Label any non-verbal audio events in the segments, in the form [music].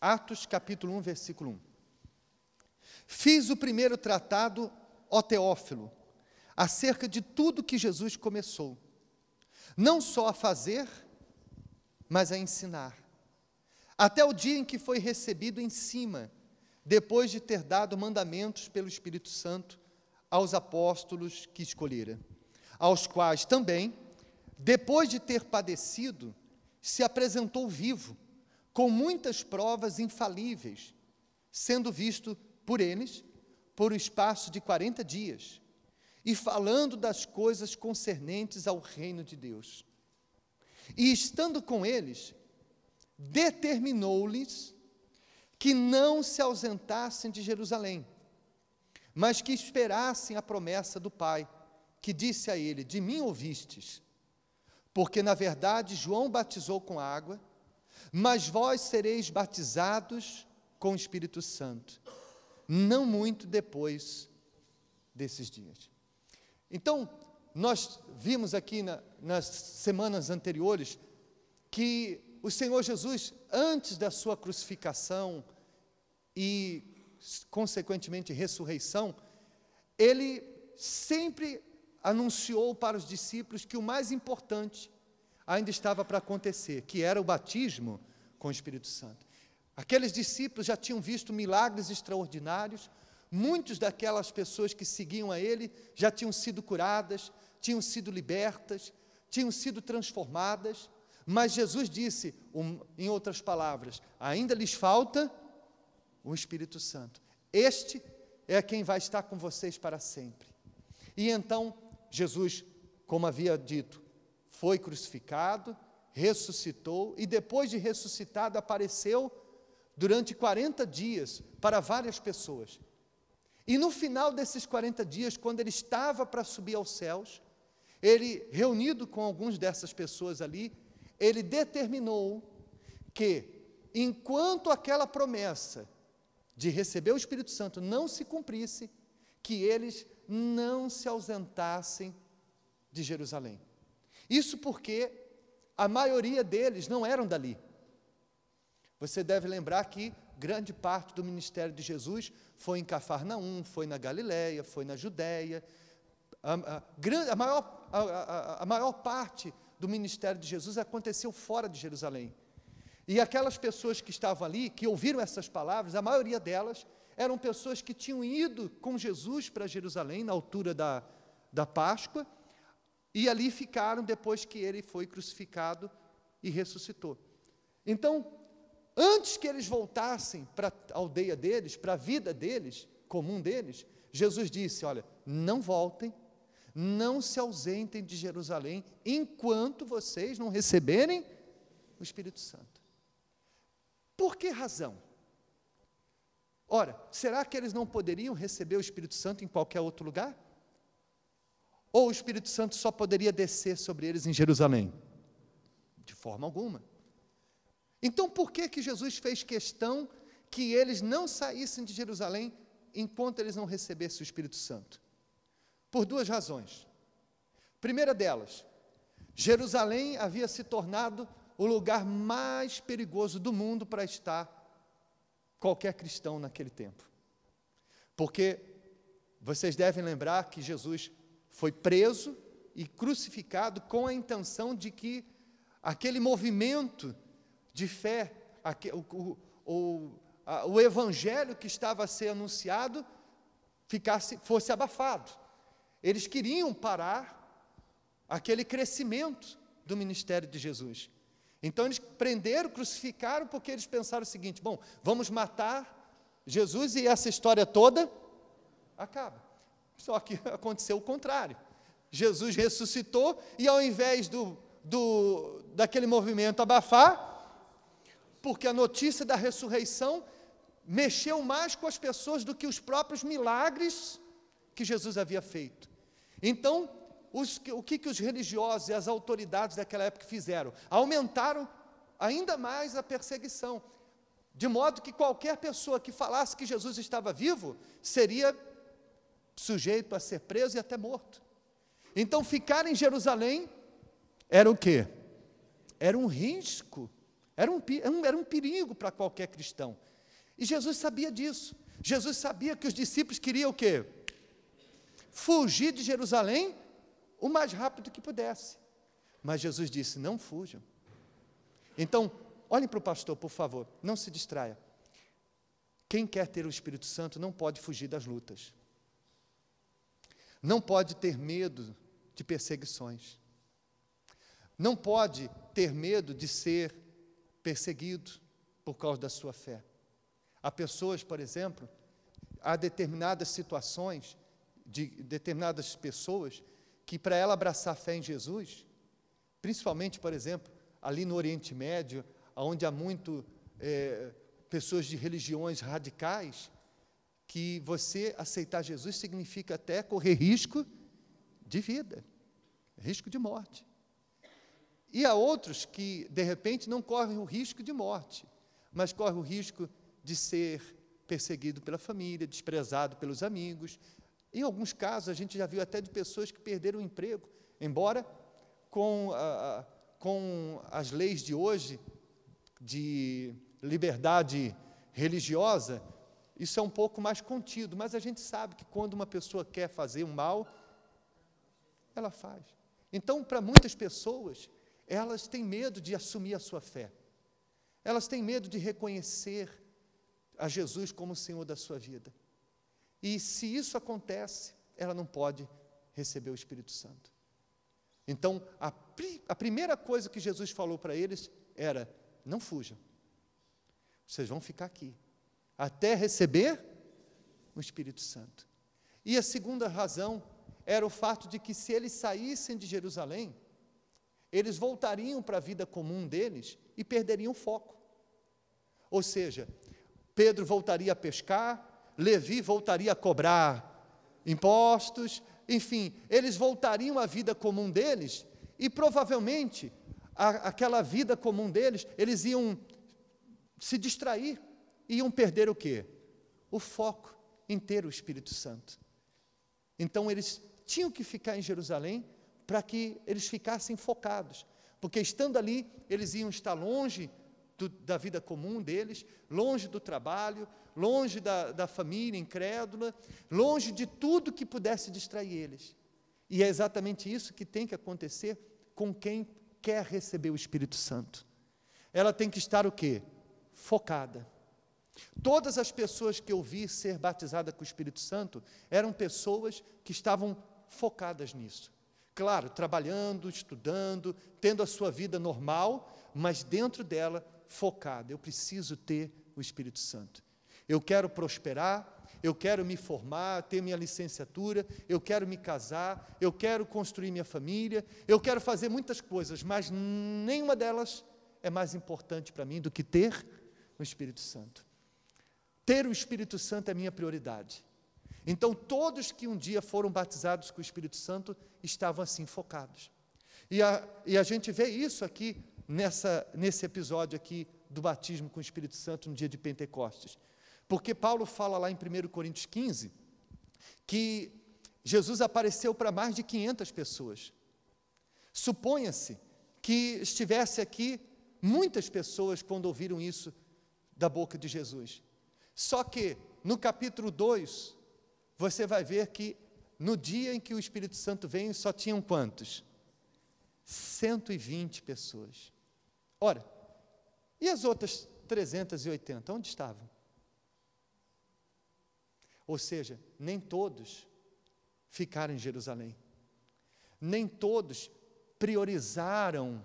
Atos capítulo 1, versículo 1. Fiz o primeiro tratado, ó Teófilo, acerca de tudo que Jesus começou, não só a fazer, mas a ensinar, até o dia em que foi recebido em cima, depois de ter dado mandamentos pelo Espírito Santo aos apóstolos que escolhera, aos quais também, depois de ter padecido, se apresentou vivo com muitas provas infalíveis, sendo visto por eles por um espaço de 40 dias, e falando das coisas concernentes ao reino de Deus. E estando com eles, determinou-lhes que não se ausentassem de Jerusalém, mas que esperassem a promessa do Pai, que disse a ele: De mim ouvistes. Porque, na verdade, João batizou com água mas vós sereis batizados com o Espírito Santo, não muito depois desses dias. Então, nós vimos aqui na, nas semanas anteriores que o Senhor Jesus, antes da sua crucificação e, consequentemente, ressurreição, ele sempre anunciou para os discípulos que o mais importante ainda estava para acontecer, que era o batismo com o Espírito Santo. Aqueles discípulos já tinham visto milagres extraordinários, muitos daquelas pessoas que seguiam a ele já tinham sido curadas, tinham sido libertas, tinham sido transformadas, mas Jesus disse, um, em outras palavras, ainda lhes falta o Espírito Santo. Este é quem vai estar com vocês para sempre. E então, Jesus, como havia dito, foi crucificado, ressuscitou e depois de ressuscitado apareceu durante 40 dias para várias pessoas. E no final desses 40 dias, quando ele estava para subir aos céus, ele, reunido com alguns dessas pessoas ali, ele determinou que, enquanto aquela promessa de receber o Espírito Santo não se cumprisse, que eles não se ausentassem de Jerusalém. Isso porque a maioria deles não eram dali. Você deve lembrar que grande parte do ministério de Jesus foi em Cafarnaum, foi na Galiléia, foi na Judéia. A, a, a, maior, a, maior parte do ministério de Jesus aconteceu fora de Jerusalém. E aquelas pessoas que estavam ali, que ouviram essas palavras, a maioria delas eram pessoas que tinham ido com Jesus para Jerusalém na altura da, da Páscoa e ali ficaram depois que ele foi crucificado e ressuscitou. Então, antes que eles voltassem para a aldeia deles, para a vida deles, comum deles, Jesus disse: Olha, não voltem, não se ausentem de Jerusalém, enquanto vocês não receberem o Espírito Santo. Por que razão? Ora, será que eles não poderiam receber o Espírito Santo em qualquer outro lugar? ou o Espírito Santo só poderia descer sobre eles em Jerusalém? De forma alguma. Então, por que que Jesus fez questão que eles não saíssem de Jerusalém enquanto eles não recebessem o Espírito Santo? Por duas razões. Primeira delas, Jerusalém havia se tornado o lugar mais perigoso do mundo para estar qualquer cristão naquele tempo. Porque vocês devem lembrar que Jesus foi preso e crucificado com a intenção de que aquele movimento de fé, o, o, a, o evangelho que estava a ser anunciado, ficasse, fosse abafado. Eles queriam parar aquele crescimento do ministério de Jesus. Então eles prenderam, crucificaram, porque eles pensaram o seguinte: bom, vamos matar Jesus e essa história toda acaba. Só que [laughs] aconteceu o contrário. Jesus ressuscitou e ao invés do, do daquele movimento abafar, porque a notícia da ressurreição mexeu mais com as pessoas do que os próprios milagres que Jesus havia feito. Então, os, o que, que os religiosos e as autoridades daquela época fizeram? Aumentaram ainda mais a perseguição, de modo que qualquer pessoa que falasse que Jesus estava vivo seria sujeito a ser preso e até morto. Então, ficar em Jerusalém era o quê? Era um risco, era um, era um perigo para qualquer cristão. E Jesus sabia disso. Jesus sabia que os discípulos queriam o quê? Fugir de Jerusalém o mais rápido que pudesse. Mas Jesus disse: não fujam. Então, olhem para o pastor, por favor, não se distraia. Quem quer ter o Espírito Santo não pode fugir das lutas. Não pode ter medo de perseguições. Não pode ter medo de ser perseguido por causa da sua fé. Há pessoas, por exemplo, há determinadas situações de determinadas pessoas que, para ela abraçar a fé em Jesus, principalmente, por exemplo, ali no Oriente Médio, onde há muito é, pessoas de religiões radicais, que você aceitar Jesus significa até correr risco de vida, risco de morte. E há outros que, de repente, não correm o risco de morte, mas correm o risco de ser perseguido pela família, desprezado pelos amigos. Em alguns casos, a gente já viu até de pessoas que perderam o emprego, embora com, com as leis de hoje de liberdade religiosa, isso é um pouco mais contido, mas a gente sabe que quando uma pessoa quer fazer um mal, ela faz. Então, para muitas pessoas, elas têm medo de assumir a sua fé. Elas têm medo de reconhecer a Jesus como o Senhor da sua vida. E se isso acontece, ela não pode receber o Espírito Santo. Então, a, pri a primeira coisa que Jesus falou para eles era: não fujam, vocês vão ficar aqui, até receber o Espírito Santo. E a segunda razão era o fato de que se eles saíssem de Jerusalém, eles voltariam para a vida comum deles e perderiam o foco. Ou seja, Pedro voltaria a pescar, Levi voltaria a cobrar impostos, enfim, eles voltariam à vida comum deles e provavelmente a, aquela vida comum deles, eles iam se distrair iam perder o quê? O foco em ter o Espírito Santo. Então eles tinham que ficar em Jerusalém para que eles ficassem focados, porque estando ali, eles iam estar longe do, da vida comum deles, longe do trabalho, longe da, da família incrédula, longe de tudo que pudesse distrair eles. E é exatamente isso que tem que acontecer com quem quer receber o Espírito Santo. Ela tem que estar o quê? Focada. Todas as pessoas que eu vi ser batizada com o Espírito Santo eram pessoas que estavam focadas nisso. Claro, trabalhando, estudando, tendo a sua vida normal, mas dentro dela focada. Eu preciso ter o Espírito Santo. Eu quero prosperar, eu quero me formar, ter minha licenciatura, eu quero me casar, eu quero construir minha família, eu quero fazer muitas coisas, mas nenhuma delas é mais importante para mim do que ter o Espírito Santo. Ter o Espírito Santo é minha prioridade. Então, todos que um dia foram batizados com o Espírito Santo estavam assim focados. E a, e a gente vê isso aqui nessa, nesse episódio aqui do batismo com o Espírito Santo no dia de Pentecostes. Porque Paulo fala lá em 1 Coríntios 15 que Jesus apareceu para mais de 500 pessoas. Suponha-se que estivesse aqui muitas pessoas quando ouviram isso da boca de Jesus. Só que no capítulo 2, você vai ver que no dia em que o Espírito Santo veio, só tinham quantos? 120 pessoas. Ora, e as outras 380, onde estavam? Ou seja, nem todos ficaram em Jerusalém. Nem todos priorizaram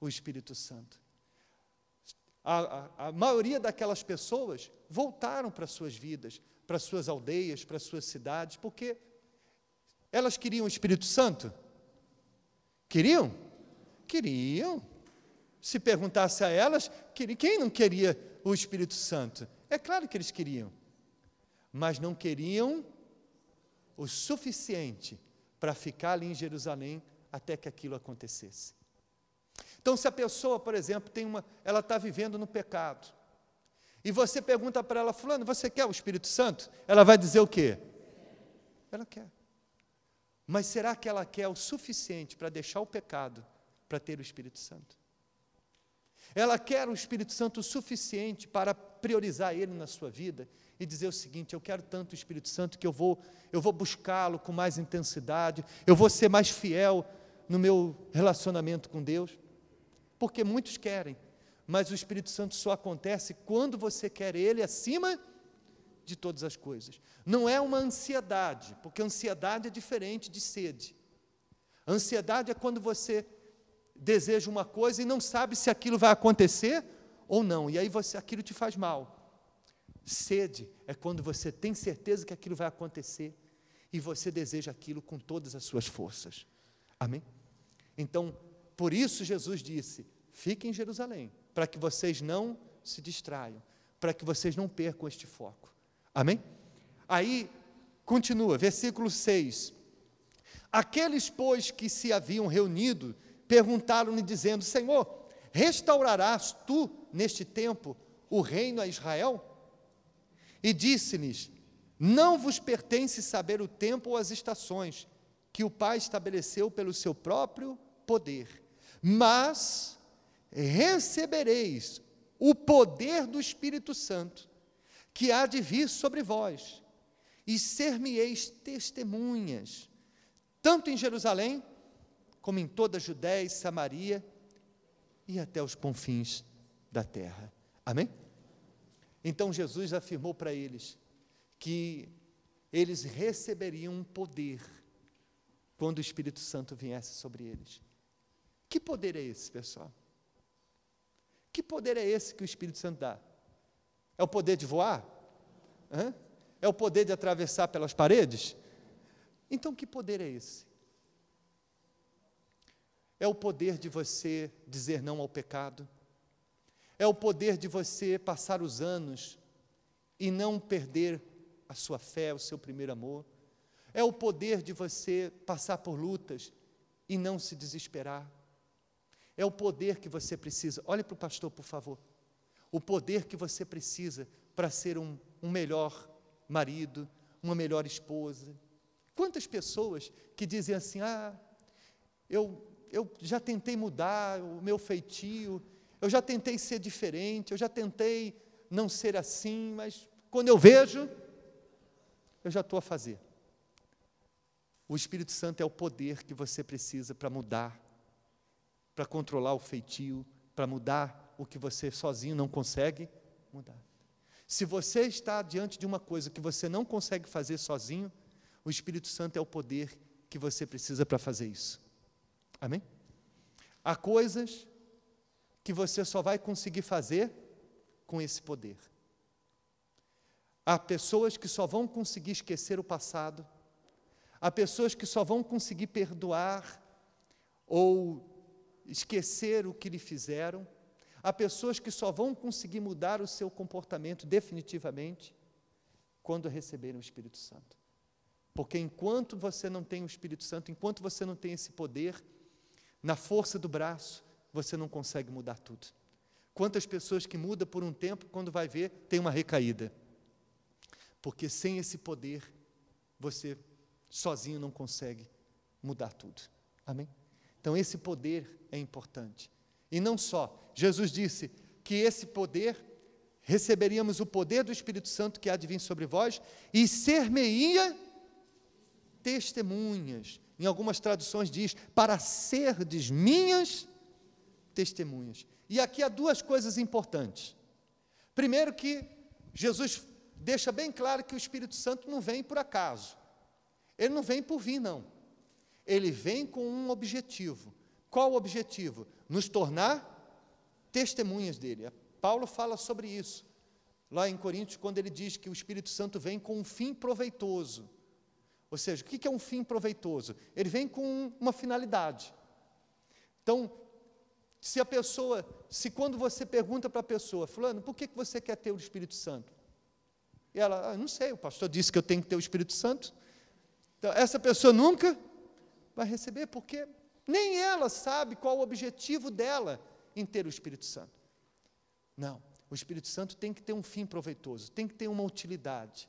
o Espírito Santo. A, a, a maioria daquelas pessoas voltaram para suas vidas, para suas aldeias, para suas cidades, porque elas queriam o Espírito Santo? Queriam? Queriam. Se perguntasse a elas, quem não queria o Espírito Santo? É claro que eles queriam, mas não queriam o suficiente para ficar ali em Jerusalém até que aquilo acontecesse. Então, se a pessoa, por exemplo, tem uma, ela está vivendo no pecado, e você pergunta para ela, fulano, você quer o Espírito Santo? Ela vai dizer o quê? Ela quer. Mas será que ela quer o suficiente para deixar o pecado para ter o Espírito Santo? Ela quer o Espírito Santo o suficiente para priorizar ele na sua vida e dizer o seguinte: eu quero tanto o Espírito Santo que eu vou, eu vou buscá-lo com mais intensidade, eu vou ser mais fiel no meu relacionamento com Deus porque muitos querem, mas o Espírito Santo só acontece quando você quer ele acima de todas as coisas. Não é uma ansiedade, porque ansiedade é diferente de sede. Ansiedade é quando você deseja uma coisa e não sabe se aquilo vai acontecer ou não, e aí você aquilo te faz mal. Sede é quando você tem certeza que aquilo vai acontecer e você deseja aquilo com todas as suas forças. Amém? Então, por isso Jesus disse: fiquem em Jerusalém, para que vocês não se distraiam, para que vocês não percam este foco. Amém? Aí continua, versículo 6. Aqueles, pois, que se haviam reunido, perguntaram-lhe, dizendo: Senhor, restaurarás tu neste tempo o reino a Israel? E disse-lhes: Não vos pertence saber o tempo ou as estações que o Pai estabeleceu pelo seu próprio poder mas recebereis o poder do Espírito Santo, que há de vir sobre vós, e ser-me-eis testemunhas, tanto em Jerusalém, como em toda a Judéia e Samaria, e até os confins da terra. Amém? Então Jesus afirmou para eles que eles receberiam um poder quando o Espírito Santo viesse sobre eles. Que poder é esse, pessoal? Que poder é esse que o Espírito Santo dá? É o poder de voar? Hã? É o poder de atravessar pelas paredes? Então, que poder é esse? É o poder de você dizer não ao pecado? É o poder de você passar os anos e não perder a sua fé, o seu primeiro amor? É o poder de você passar por lutas e não se desesperar? É o poder que você precisa. Olhe para o pastor, por favor. O poder que você precisa para ser um, um melhor marido, uma melhor esposa. Quantas pessoas que dizem assim: ah, eu, eu já tentei mudar o meu feitio, eu já tentei ser diferente, eu já tentei não ser assim, mas quando eu vejo, eu já estou a fazer. O Espírito Santo é o poder que você precisa para mudar para controlar o feitio, para mudar o que você sozinho não consegue mudar. Se você está diante de uma coisa que você não consegue fazer sozinho, o Espírito Santo é o poder que você precisa para fazer isso. Amém? Há coisas que você só vai conseguir fazer com esse poder. Há pessoas que só vão conseguir esquecer o passado, há pessoas que só vão conseguir perdoar ou esquecer o que lhe fizeram. Há pessoas que só vão conseguir mudar o seu comportamento definitivamente quando receberem o Espírito Santo. Porque enquanto você não tem o Espírito Santo, enquanto você não tem esse poder, na força do braço, você não consegue mudar tudo. Quantas pessoas que muda por um tempo, quando vai ver, tem uma recaída. Porque sem esse poder, você sozinho não consegue mudar tudo. Amém? Então, esse poder é importante. E não só. Jesus disse que esse poder, receberíamos o poder do Espírito Santo que há de vir sobre vós, e ser-me-ia testemunhas. Em algumas traduções diz, para serdes minhas testemunhas. E aqui há duas coisas importantes. Primeiro, que Jesus deixa bem claro que o Espírito Santo não vem por acaso. Ele não vem por vir, não. Ele vem com um objetivo. Qual o objetivo? Nos tornar testemunhas dele. Paulo fala sobre isso lá em Coríntios, quando ele diz que o Espírito Santo vem com um fim proveitoso. Ou seja, o que é um fim proveitoso? Ele vem com uma finalidade. Então, se a pessoa, se quando você pergunta para a pessoa, Fulano, por que você quer ter o Espírito Santo? E ela, ah, não sei, o pastor disse que eu tenho que ter o Espírito Santo. Então, essa pessoa nunca vai receber, porque nem ela sabe qual o objetivo dela em ter o Espírito Santo. Não, o Espírito Santo tem que ter um fim proveitoso, tem que ter uma utilidade.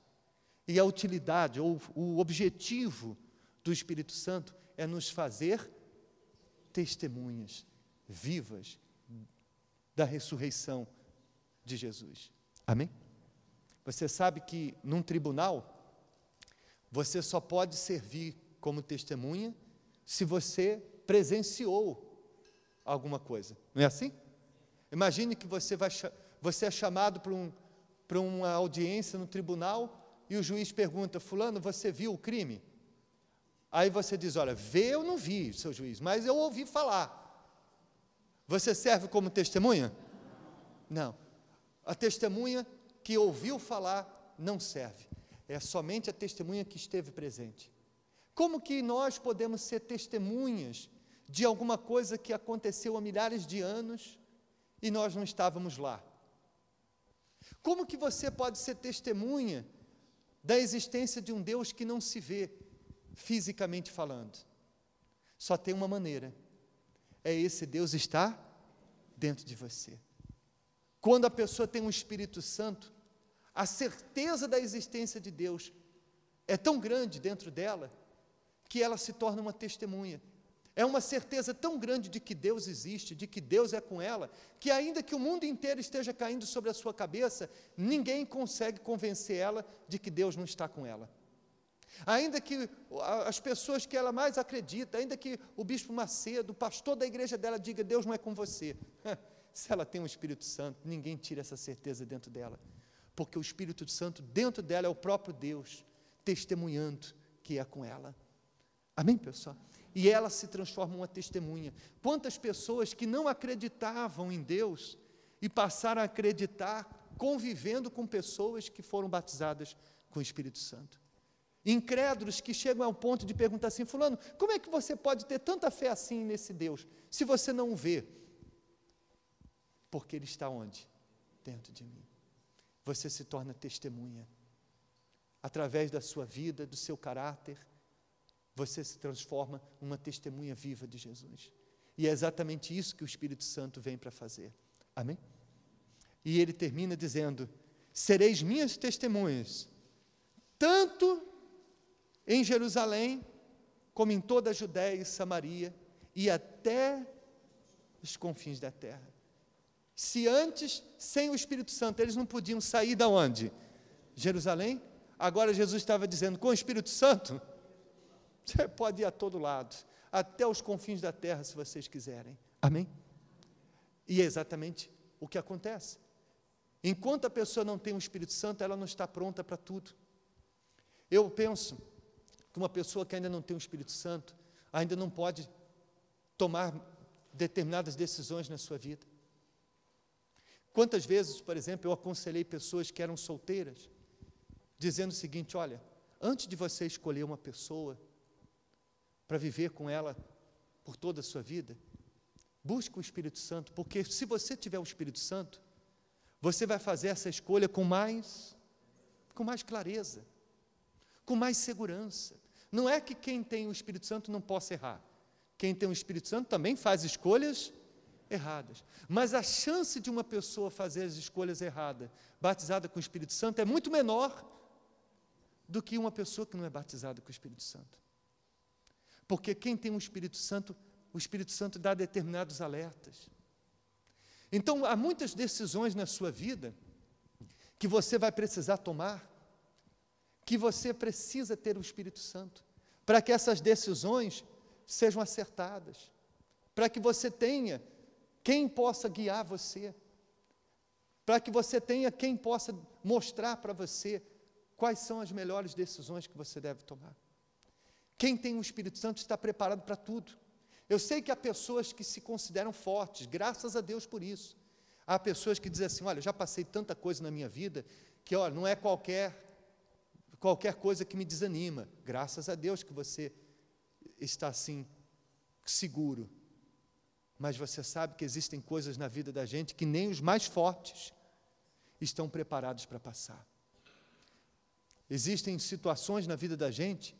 E a utilidade, ou o objetivo do Espírito Santo é nos fazer testemunhas vivas da ressurreição de Jesus. Amém? Você sabe que num tribunal, você só pode servir como testemunha se você presenciou alguma coisa. Não é assim? Imagine que você, vai, você é chamado para, um, para uma audiência no tribunal e o juiz pergunta: Fulano, você viu o crime? Aí você diz: Olha, vê eu não vi, seu juiz, mas eu ouvi falar. Você serve como testemunha? Não. A testemunha que ouviu falar não serve. É somente a testemunha que esteve presente. Como que nós podemos ser testemunhas de alguma coisa que aconteceu há milhares de anos e nós não estávamos lá? Como que você pode ser testemunha da existência de um Deus que não se vê fisicamente falando? Só tem uma maneira. É esse Deus está dentro de você. Quando a pessoa tem o um Espírito Santo, a certeza da existência de Deus é tão grande dentro dela que ela se torna uma testemunha. É uma certeza tão grande de que Deus existe, de que Deus é com ela, que ainda que o mundo inteiro esteja caindo sobre a sua cabeça, ninguém consegue convencer ela de que Deus não está com ela. Ainda que as pessoas que ela mais acredita, ainda que o bispo Macedo, o pastor da igreja dela, diga: Deus não é com você. [laughs] Se ela tem o um Espírito Santo, ninguém tira essa certeza dentro dela, porque o Espírito Santo dentro dela é o próprio Deus testemunhando que é com ela. Amém, pessoal? E ela se transforma em uma testemunha. Quantas pessoas que não acreditavam em Deus e passaram a acreditar convivendo com pessoas que foram batizadas com o Espírito Santo. Incrédulos que chegam ao ponto de perguntar assim: Fulano, como é que você pode ter tanta fé assim nesse Deus, se você não o vê? Porque Ele está onde? Dentro de mim. Você se torna testemunha, através da sua vida, do seu caráter, você se transforma numa testemunha viva de Jesus. E é exatamente isso que o Espírito Santo vem para fazer. Amém? E ele termina dizendo: Sereis minhas testemunhas, tanto em Jerusalém, como em toda a Judéia e Samaria, e até os confins da terra. Se antes, sem o Espírito Santo, eles não podiam sair da onde? Jerusalém. Agora Jesus estava dizendo: com o Espírito Santo, você pode ir a todo lado, até os confins da terra, se vocês quiserem. Amém? E é exatamente o que acontece. Enquanto a pessoa não tem o Espírito Santo, ela não está pronta para tudo. Eu penso que uma pessoa que ainda não tem o Espírito Santo ainda não pode tomar determinadas decisões na sua vida. Quantas vezes, por exemplo, eu aconselhei pessoas que eram solteiras, dizendo o seguinte: olha, antes de você escolher uma pessoa, para viver com ela por toda a sua vida? Busque o Espírito Santo, porque se você tiver o Espírito Santo, você vai fazer essa escolha com mais com mais clareza, com mais segurança. Não é que quem tem o Espírito Santo não possa errar. Quem tem o Espírito Santo também faz escolhas erradas. Mas a chance de uma pessoa fazer as escolhas erradas, batizada com o Espírito Santo, é muito menor do que uma pessoa que não é batizada com o Espírito Santo. Porque quem tem o um Espírito Santo, o Espírito Santo dá determinados alertas. Então, há muitas decisões na sua vida que você vai precisar tomar, que você precisa ter o Espírito Santo, para que essas decisões sejam acertadas, para que você tenha quem possa guiar você, para que você tenha quem possa mostrar para você quais são as melhores decisões que você deve tomar. Quem tem o Espírito Santo está preparado para tudo. Eu sei que há pessoas que se consideram fortes, graças a Deus por isso. Há pessoas que dizem assim: olha, eu já passei tanta coisa na minha vida que, olha, não é qualquer qualquer coisa que me desanima. Graças a Deus que você está assim seguro. Mas você sabe que existem coisas na vida da gente que nem os mais fortes estão preparados para passar. Existem situações na vida da gente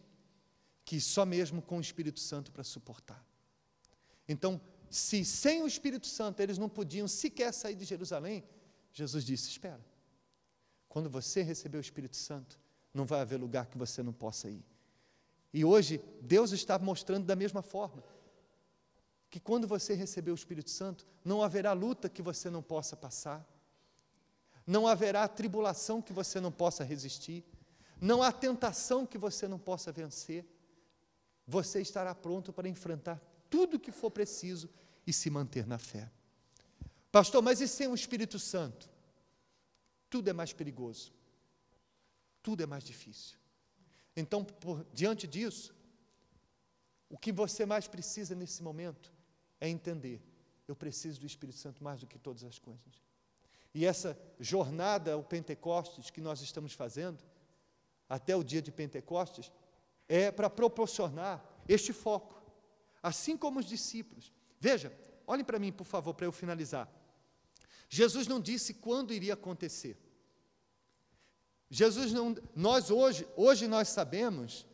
que só mesmo com o Espírito Santo para suportar. Então, se sem o Espírito Santo eles não podiam sequer sair de Jerusalém, Jesus disse: Espera, quando você receber o Espírito Santo, não vai haver lugar que você não possa ir. E hoje, Deus está mostrando da mesma forma que quando você receber o Espírito Santo, não haverá luta que você não possa passar, não haverá tribulação que você não possa resistir, não há tentação que você não possa vencer você estará pronto para enfrentar tudo que for preciso e se manter na fé. Pastor, mas e sem o Espírito Santo? Tudo é mais perigoso, tudo é mais difícil. Então, por, diante disso, o que você mais precisa nesse momento é entender: eu preciso do Espírito Santo mais do que todas as coisas. E essa jornada ao Pentecostes que nós estamos fazendo, até o dia de Pentecostes, é para proporcionar este foco, assim como os discípulos. Veja, olhem para mim, por favor, para eu finalizar. Jesus não disse quando iria acontecer. Jesus não, nós hoje, hoje nós sabemos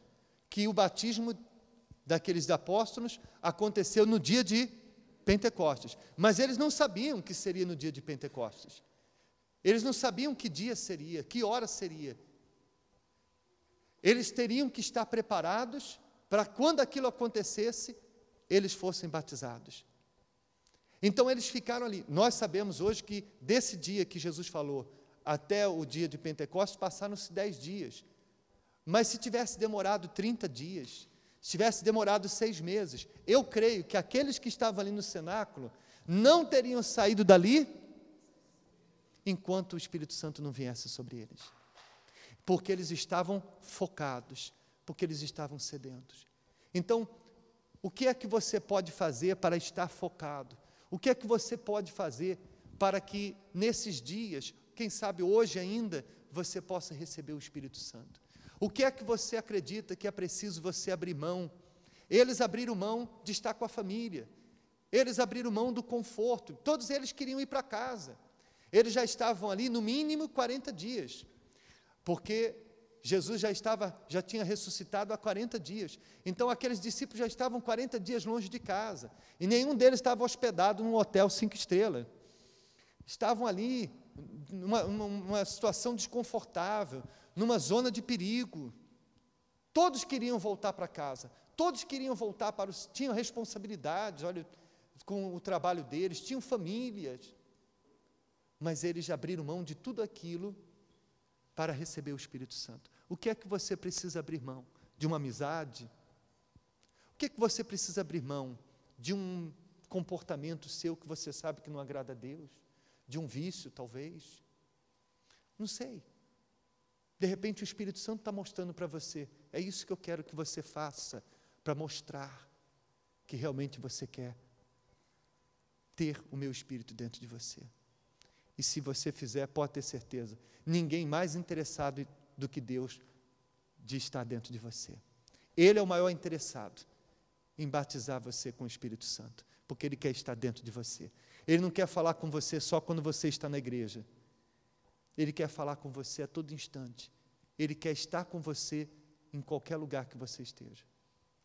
que o batismo daqueles apóstolos aconteceu no dia de Pentecostes, mas eles não sabiam que seria no dia de Pentecostes. Eles não sabiam que dia seria, que hora seria, eles teriam que estar preparados para quando aquilo acontecesse, eles fossem batizados. Então eles ficaram ali. Nós sabemos hoje que desse dia que Jesus falou até o dia de Pentecostes passaram-se dez dias. Mas se tivesse demorado 30 dias, se tivesse demorado seis meses, eu creio que aqueles que estavam ali no cenáculo não teriam saído dali enquanto o Espírito Santo não viesse sobre eles porque eles estavam focados, porque eles estavam sedentos. Então, o que é que você pode fazer para estar focado? O que é que você pode fazer para que nesses dias, quem sabe hoje ainda, você possa receber o Espírito Santo? O que é que você acredita que é preciso você abrir mão? Eles abriram mão de estar com a família, eles abriram mão do conforto, todos eles queriam ir para casa. Eles já estavam ali no mínimo 40 dias porque Jesus já estava, já tinha ressuscitado há 40 dias. Então aqueles discípulos já estavam 40 dias longe de casa, e nenhum deles estava hospedado num hotel cinco estrelas. Estavam ali numa, situação desconfortável, numa zona de perigo. Todos queriam voltar para casa, todos queriam voltar para os. tinham responsabilidades, olha, com o trabalho deles, tinham famílias. Mas eles abriram mão de tudo aquilo para receber o Espírito Santo? O que é que você precisa abrir mão? De uma amizade? O que é que você precisa abrir mão? De um comportamento seu que você sabe que não agrada a Deus? De um vício, talvez? Não sei. De repente o Espírito Santo está mostrando para você. É isso que eu quero que você faça para mostrar que realmente você quer ter o meu Espírito dentro de você. E se você fizer, pode ter certeza, ninguém mais interessado do que Deus de estar dentro de você. Ele é o maior interessado em batizar você com o Espírito Santo, porque ele quer estar dentro de você. Ele não quer falar com você só quando você está na igreja. Ele quer falar com você a todo instante. Ele quer estar com você em qualquer lugar que você esteja.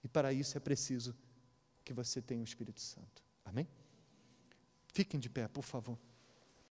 E para isso é preciso que você tenha o Espírito Santo. Amém? Fiquem de pé, por favor.